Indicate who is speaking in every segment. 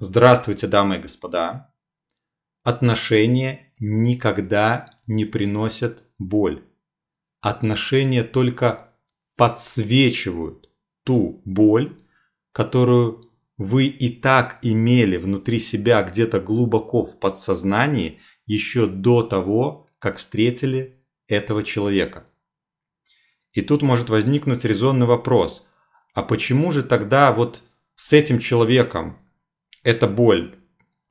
Speaker 1: Здравствуйте, дамы и господа. Отношения никогда не приносят боль. Отношения только подсвечивают ту боль, которую вы и так имели внутри себя где-то глубоко в подсознании еще до того, как встретили этого человека. И тут может возникнуть резонный вопрос, а почему же тогда вот с этим человеком эта боль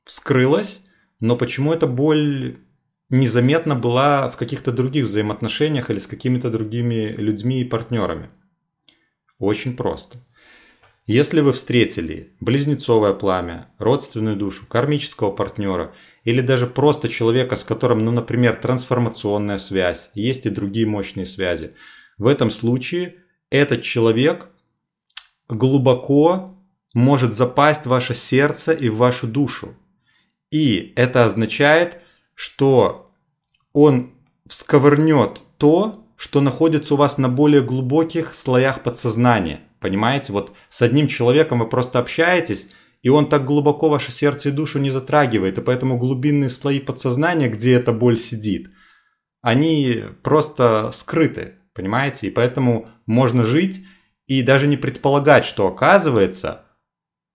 Speaker 1: вскрылась, но почему эта боль незаметно была в каких-то других взаимоотношениях или с какими-то другими людьми и партнерами? Очень просто. Если вы встретили близнецовое пламя, родственную душу, кармического партнера или даже просто человека, с которым, ну, например, трансформационная связь, есть и другие мощные связи, в этом случае этот человек глубоко может запасть в ваше сердце и в вашу душу. И это означает, что он всковырнет то, что находится у вас на более глубоких слоях подсознания. Понимаете, вот с одним человеком вы просто общаетесь, и он так глубоко ваше сердце и душу не затрагивает, и поэтому глубинные слои подсознания, где эта боль сидит, они просто скрыты, понимаете? И поэтому можно жить и даже не предполагать, что оказывается,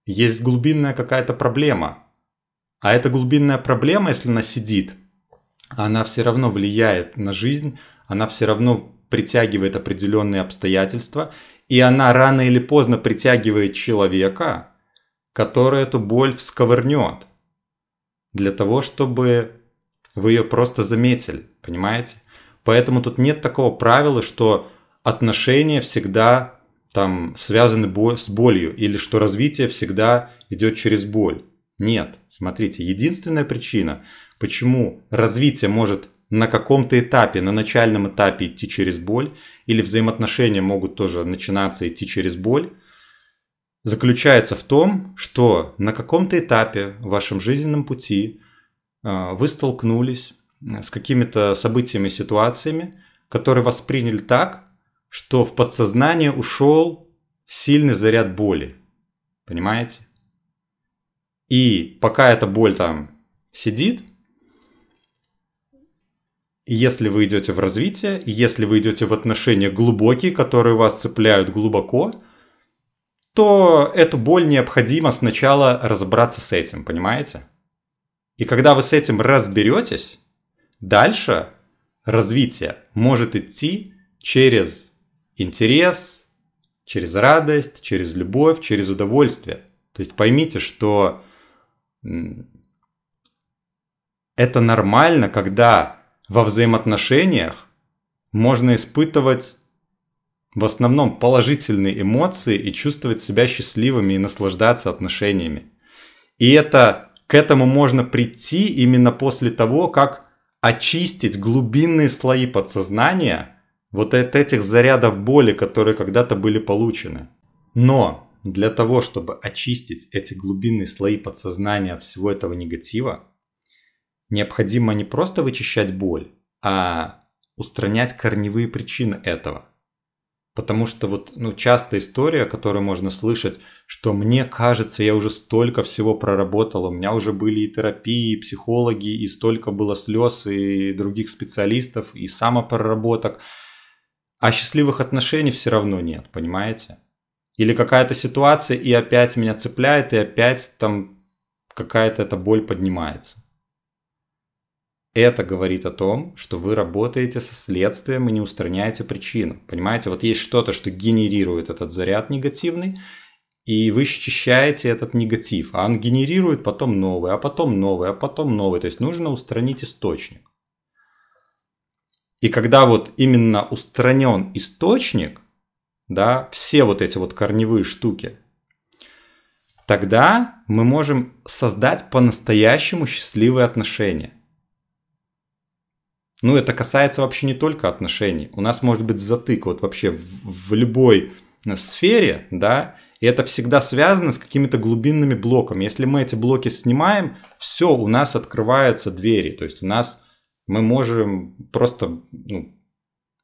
Speaker 1: есть глубинная какая-то проблема. А эта глубинная проблема, если она сидит, она все равно влияет на жизнь, она все равно притягивает определенные обстоятельства, и она рано или поздно притягивает человека, который эту боль всковырнет, для того, чтобы вы ее просто заметили, понимаете? Поэтому тут нет такого правила, что отношения всегда там связаны бо с болью или что развитие всегда идет через боль. Нет, смотрите, единственная причина, почему развитие может на каком-то этапе, на начальном этапе идти через боль, или взаимоотношения могут тоже начинаться идти через боль, заключается в том, что на каком-то этапе в вашем жизненном пути а, вы столкнулись э, с какими-то событиями, ситуациями, которые восприняли так, что в подсознание ушел сильный заряд боли. Понимаете? И пока эта боль там сидит, если вы идете в развитие, если вы идете в отношения глубокие, которые вас цепляют глубоко, то эту боль необходимо сначала разобраться с этим, понимаете? И когда вы с этим разберетесь, дальше развитие может идти через интерес, через радость, через любовь, через удовольствие. То есть поймите, что это нормально, когда во взаимоотношениях можно испытывать в основном положительные эмоции и чувствовать себя счастливыми и наслаждаться отношениями. И это к этому можно прийти именно после того, как очистить глубинные слои подсознания – вот от этих зарядов боли, которые когда-то были получены. Но для того, чтобы очистить эти глубинные слои подсознания от всего этого негатива, необходимо не просто вычищать боль, а устранять корневые причины этого. Потому что вот ну, часто история, которую можно слышать, что мне кажется, я уже столько всего проработал, у меня уже были и терапии, и психологи, и столько было слез, и других специалистов, и самопроработок – а счастливых отношений все равно нет, понимаете? Или какая-то ситуация и опять меня цепляет, и опять там какая-то эта боль поднимается. Это говорит о том, что вы работаете со следствием и не устраняете причину. Понимаете, вот есть что-то, что генерирует этот заряд негативный, и вы счищаете этот негатив, а он генерирует потом новый, а потом новый, а потом новый. То есть нужно устранить источник. И когда вот именно устранен источник, да, все вот эти вот корневые штуки, тогда мы можем создать по-настоящему счастливые отношения. Ну, это касается вообще не только отношений. У нас может быть затык вот вообще в, в любой сфере, да, и это всегда связано с какими-то глубинными блоками. Если мы эти блоки снимаем, все, у нас открываются двери, то есть у нас мы можем просто ну,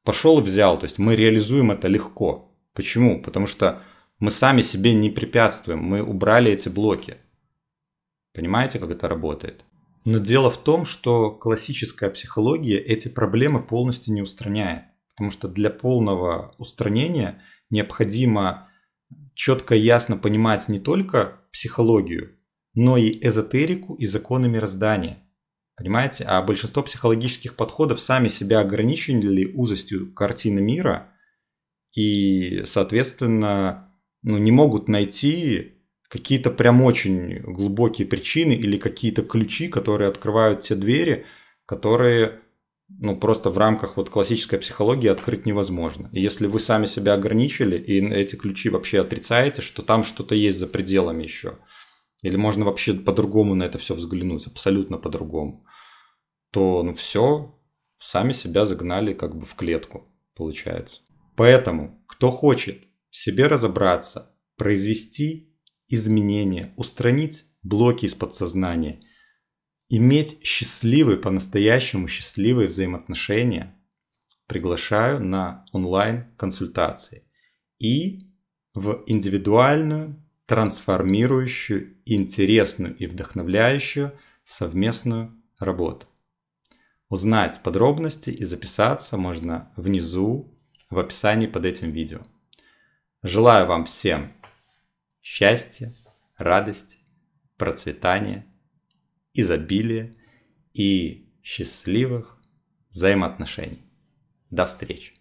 Speaker 1: пошел и взял, то есть мы реализуем это легко. Почему? Потому что мы сами себе не препятствуем, мы убрали эти блоки. Понимаете, как это работает? Но дело в том, что классическая психология эти проблемы полностью не устраняет. Потому что для полного устранения необходимо четко и ясно понимать не только психологию, но и эзотерику и законы мироздания. Понимаете? А большинство психологических подходов сами себя ограничили узостью картины мира и, соответственно, ну, не могут найти какие-то прям очень глубокие причины или какие-то ключи, которые открывают те двери, которые ну, просто в рамках вот классической психологии открыть невозможно. И если вы сами себя ограничили и эти ключи вообще отрицаете, что там что-то есть за пределами еще, или можно вообще по-другому на это все взглянуть, абсолютно по-другому, то ну все, сами себя загнали как бы в клетку, получается. Поэтому, кто хочет в себе разобраться, произвести изменения, устранить блоки из подсознания, иметь счастливые, по-настоящему счастливые взаимоотношения, приглашаю на онлайн-консультации и в индивидуальную трансформирующую, интересную и вдохновляющую совместную работу. Узнать подробности и записаться можно внизу в описании под этим видео. Желаю вам всем счастья, радости, процветания, изобилия и счастливых взаимоотношений. До встречи!